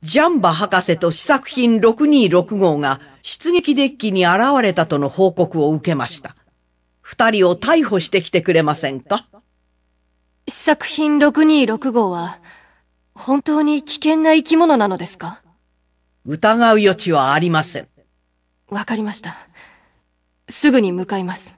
ジャンバ博士と試作品626号が出撃デッキに現れたとの報告を受けました。二人を逮捕してきてくれませんか試作品626号は、本当に危険な生き物なのですか疑う余地はありません。わかりました。すぐに向かいます。